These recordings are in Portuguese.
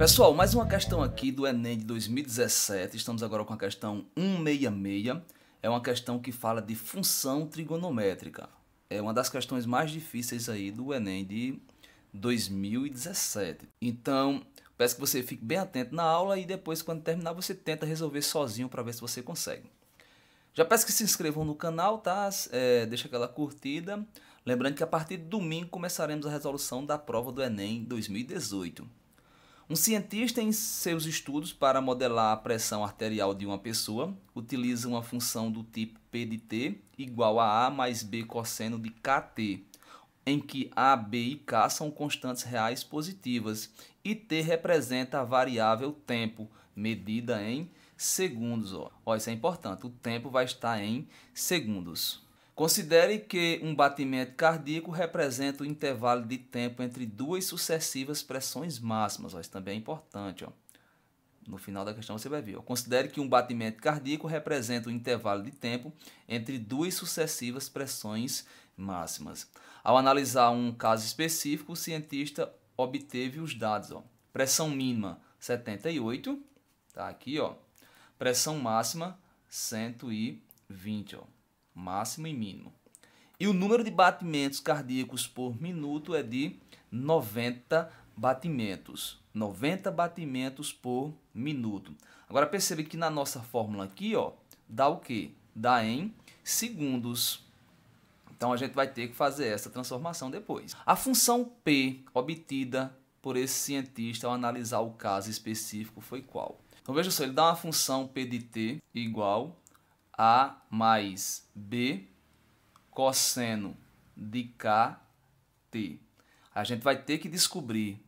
Pessoal, mais uma questão aqui do Enem de 2017. Estamos agora com a questão 166. É uma questão que fala de função trigonométrica. É uma das questões mais difíceis aí do Enem de 2017. Então, peço que você fique bem atento na aula e depois, quando terminar, você tenta resolver sozinho para ver se você consegue. Já peço que se inscrevam no canal, tá? É, deixa aquela curtida. Lembrando que a partir de domingo começaremos a resolução da prova do Enem 2018. Um cientista, em seus estudos para modelar a pressão arterial de uma pessoa, utiliza uma função do tipo P de T igual a A mais B cosseno de KT, em que A, B e K são constantes reais positivas e T representa a variável tempo, medida em segundos. Ó, ó isso é importante, o tempo vai estar em segundos. Considere que um batimento cardíaco representa o intervalo de tempo entre duas sucessivas pressões máximas. isso também é importante. Ó. No final da questão você vai ver. Ó. Considere que um batimento cardíaco representa o intervalo de tempo entre duas sucessivas pressões máximas. Ao analisar um caso específico, o cientista obteve os dados. Ó. Pressão mínima 78, tá aqui, ó. Pressão máxima 120, ó máximo e mínimo. E o número de batimentos cardíacos por minuto é de 90 batimentos. 90 batimentos por minuto. Agora percebe que na nossa fórmula aqui, ó, dá o quê? Dá em segundos. Então a gente vai ter que fazer essa transformação depois. A função P obtida por esse cientista ao analisar o caso específico foi qual? Então veja só, ele dá uma função P de t igual a mais B cosseno de KT. A gente vai ter que descobrir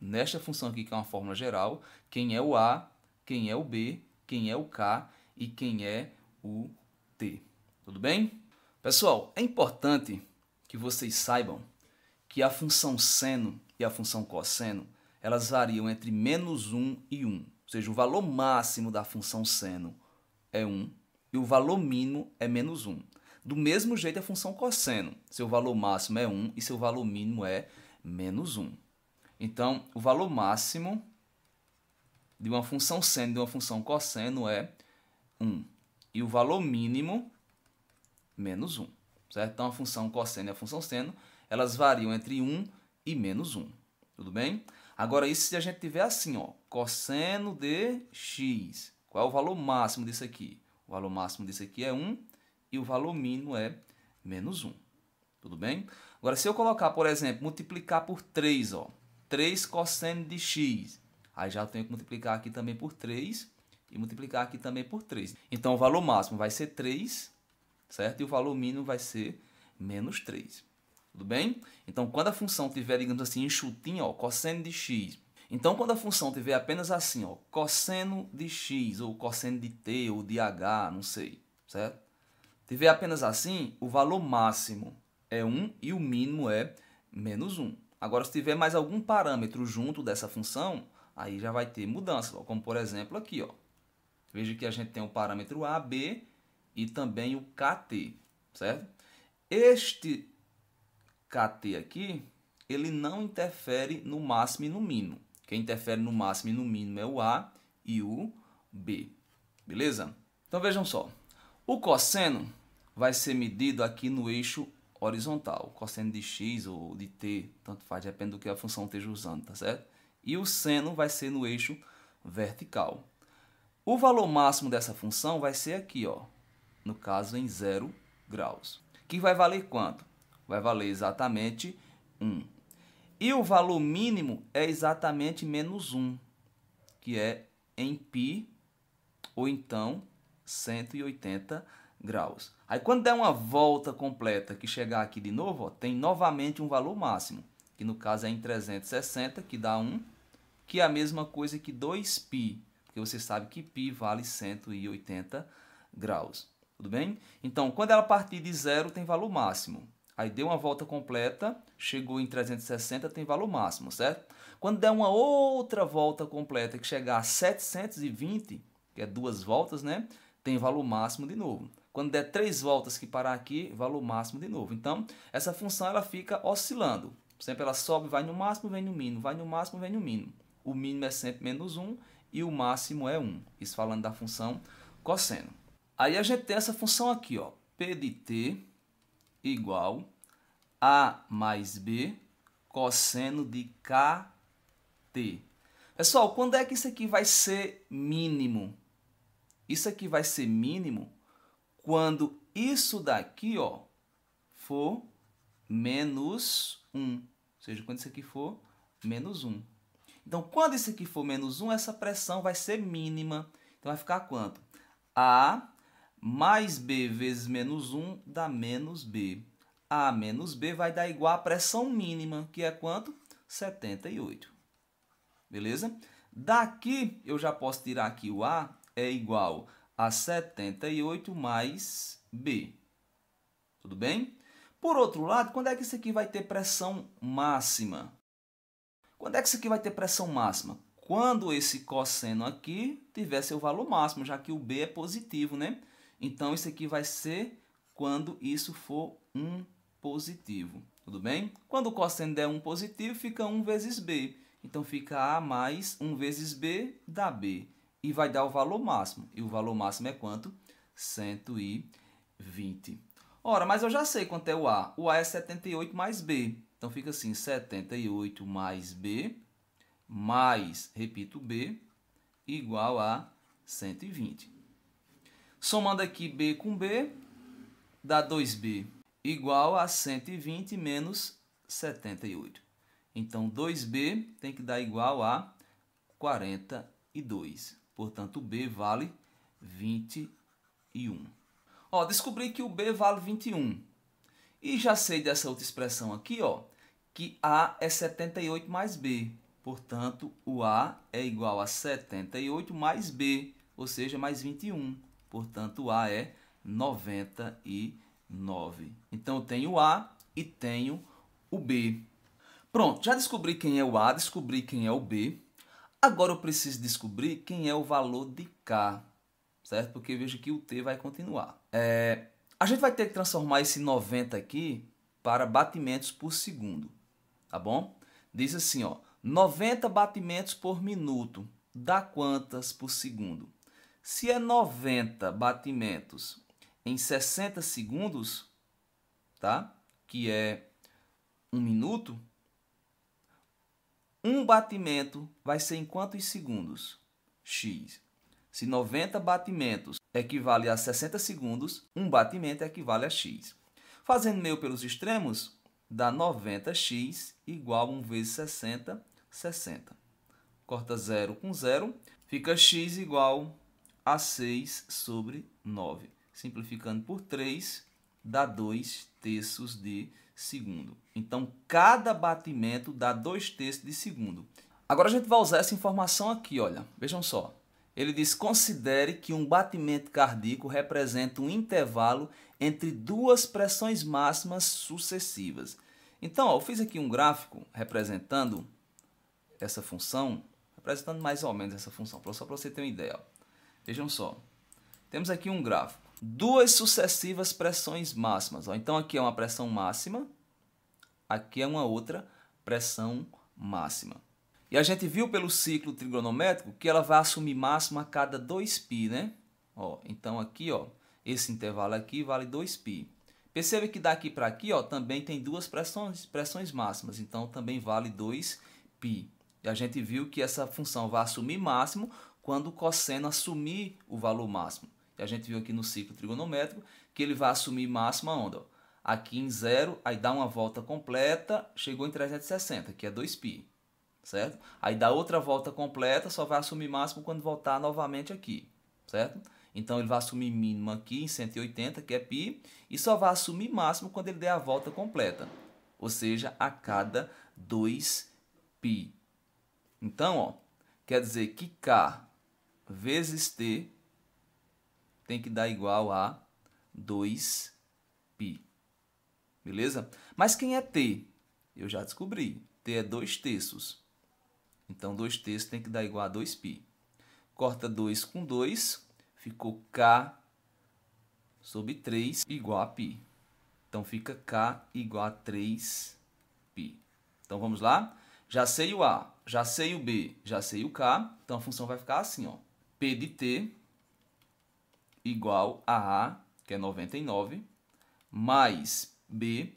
nesta função aqui, que é uma fórmula geral, quem é o A, quem é o B, quem é o K e quem é o T. Tudo bem? Pessoal, é importante que vocês saibam que a função seno e a função cosseno elas variam entre menos 1 e 1. Ou seja, o valor máximo da função seno é 1 e o valor mínimo é menos 1. Do mesmo jeito é a função cosseno. Seu valor máximo é 1 e seu valor mínimo é menos 1. Então, o valor máximo de uma função seno de uma função cosseno é 1. E o valor mínimo, menos 1. Certo? Então, a função cosseno e a função seno, elas variam entre 1 e menos 1. Tudo bem? Agora, isso se a gente tiver assim, ó, cosseno de x. Qual é o valor máximo disso aqui? O valor máximo disso aqui é 1 e o valor mínimo é menos 1. Tudo bem? Agora, se eu colocar, por exemplo, multiplicar por 3, ó, 3 cosseno de x. Aí já tenho que multiplicar aqui também por 3 e multiplicar aqui também por 3. Então, o valor máximo vai ser 3, certo? E o valor mínimo vai ser menos 3. Tudo bem? Então, quando a função estiver, digamos assim, enxutinha, ó, cosseno de x então, quando a função tiver apenas assim, ó, cosseno de x, ou cosseno de t, ou de h, não sei, certo? Tiver apenas assim, o valor máximo é 1 e o mínimo é menos 1. Agora, se tiver mais algum parâmetro junto dessa função, aí já vai ter mudança, ó, como por exemplo aqui. Ó. Veja que a gente tem o parâmetro a, b e também o kt, certo? Este kt aqui, ele não interfere no máximo e no mínimo. Quem interfere no máximo e no mínimo é o A e o B. Beleza? Então vejam só. O cosseno vai ser medido aqui no eixo horizontal. cosseno de x ou de t, tanto faz, depende do que a função esteja usando, tá certo? E o seno vai ser no eixo vertical. O valor máximo dessa função vai ser aqui, ó, no caso em 0 graus. Que vai valer quanto? Vai valer exatamente 1. E o valor mínimo é exatamente menos 1, que é em π, ou então 180 graus. Aí quando der uma volta completa que chegar aqui de novo, ó, tem novamente um valor máximo, que no caso é em 360, que dá 1, que é a mesma coisa que 2π, porque você sabe que π vale 180 graus. Tudo bem? Então, quando ela partir de zero, tem valor máximo. Aí deu uma volta completa, chegou em 360, tem valor máximo, certo? Quando der uma outra volta completa que chegar a 720, que é duas voltas, né? Tem valor máximo de novo. Quando der três voltas que parar aqui, valor máximo de novo. Então, essa função ela fica oscilando. Sempre ela sobe, vai no máximo, vem no mínimo, vai no máximo, vem no mínimo. O mínimo é sempre menos 1 e o máximo é 1. Isso falando da função cosseno. Aí a gente tem essa função aqui, ó, p de t igual a mais b cosseno de kt. Pessoal, quando é que isso aqui vai ser mínimo? Isso aqui vai ser mínimo quando isso daqui ó, for menos 1. Ou seja, quando isso aqui for menos 1. Então, quando isso aqui for menos 1, essa pressão vai ser mínima. Então, vai ficar quanto? A mais B vezes menos 1 dá menos B. A menos B vai dar igual à pressão mínima, que é quanto? 78. Beleza? Daqui eu já posso tirar que o A é igual a 78 mais B. Tudo bem? Por outro lado, quando é que isso aqui vai ter pressão máxima? Quando é que isso aqui vai ter pressão máxima? Quando esse cosseno aqui tiver seu valor máximo, já que o B é positivo, né? Então, isso aqui vai ser quando isso for 1 positivo, tudo bem? Quando o cosseno der 1 positivo, fica 1 vezes b. Então, fica a mais 1 vezes b dá b. E vai dar o valor máximo. E o valor máximo é quanto? 120. Ora, mas eu já sei quanto é o a. O a é 78 mais b. Então, fica assim, 78 mais b, mais, repito, b, igual a 120. Somando aqui b com b, dá 2b igual a 120 menos 78. Então, 2b tem que dar igual a 42. Portanto, b vale 21. Ó, descobri que o b vale 21. E já sei dessa outra expressão aqui, ó, que a é 78 mais b. Portanto, o a é igual a 78 mais b, ou seja, mais 21. Portanto, A é 99. Então, eu tenho o A e tenho o B. Pronto, já descobri quem é o A, descobri quem é o B. Agora eu preciso descobrir quem é o valor de K, certo? Porque veja que o T vai continuar. É, a gente vai ter que transformar esse 90 aqui para batimentos por segundo, tá bom? Diz assim, ó, 90 batimentos por minuto dá quantas por segundo? Se é 90 batimentos em 60 segundos, tá? Que é um minuto. Um batimento vai ser em quantos segundos? X. Se 90 batimentos equivale a 60 segundos, um batimento equivale a x. Fazendo meio pelos extremos, dá 90x igual a 1 vezes 60, 60. Corta zero com zero, fica x igual a 6 sobre 9. Simplificando por 3, dá 2 terços de segundo. Então, cada batimento dá 2 terços de segundo. Agora a gente vai usar essa informação aqui, olha. Vejam só. Ele diz: considere que um batimento cardíaco representa um intervalo entre duas pressões máximas sucessivas. Então, ó, eu fiz aqui um gráfico representando essa função, representando mais ou menos essa função, só para você ter uma ideia. Ó. Vejam só. Temos aqui um gráfico. Duas sucessivas pressões máximas. Ó. Então aqui é uma pressão máxima, aqui é uma outra pressão máxima. E a gente viu pelo ciclo trigonométrico que ela vai assumir máxima a cada 2π, né? Ó, então aqui, ó, esse intervalo aqui vale 2π. Perceba que daqui para aqui ó, também tem duas pressões, pressões máximas, então também vale 2π. E a gente viu que essa função vai assumir máximo quando o cosseno assumir o valor máximo. E a gente viu aqui no ciclo trigonométrico que ele vai assumir máxima onda. Ó. Aqui em zero, aí dá uma volta completa, chegou em 360, que é 2π, certo? Aí dá outra volta completa, só vai assumir máximo quando voltar novamente aqui, certo? Então ele vai assumir mínimo aqui em 180, que é π, e só vai assumir máximo quando ele der a volta completa, ou seja, a cada 2π. Então, ó, quer dizer que K vezes t tem que dar igual a 2π. Beleza? Mas quem é t? Eu já descobri. t é 2 terços. Então, 2 terços tem que dar igual a 2π. Corta 2 com 2, ficou k sobre 3 igual a π. Então, fica k igual a 3π. Então, vamos lá? Já sei o a, já sei o b, já sei o k. Então, a função vai ficar assim, ó. P de T igual a A, que é 99, mais B,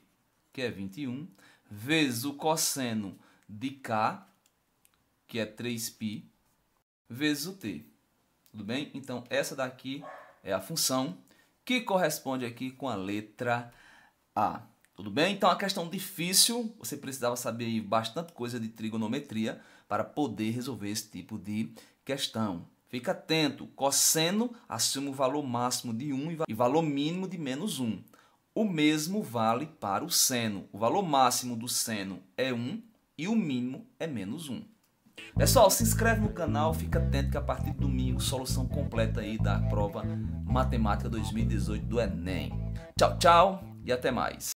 que é 21, vezes o cosseno de K, que é 3π, vezes o T. Tudo bem? Então, essa daqui é a função que corresponde aqui com a letra A. Tudo bem? Então, a questão difícil, você precisava saber bastante coisa de trigonometria para poder resolver esse tipo de questão. Fica atento, cosseno assume o valor máximo de 1 e valor mínimo de menos 1. O mesmo vale para o seno. O valor máximo do seno é 1 e o mínimo é menos 1. Pessoal, se inscreve no canal, fica atento que a partir de domingo, solução completa aí da prova Matemática 2018 do Enem. Tchau, tchau e até mais.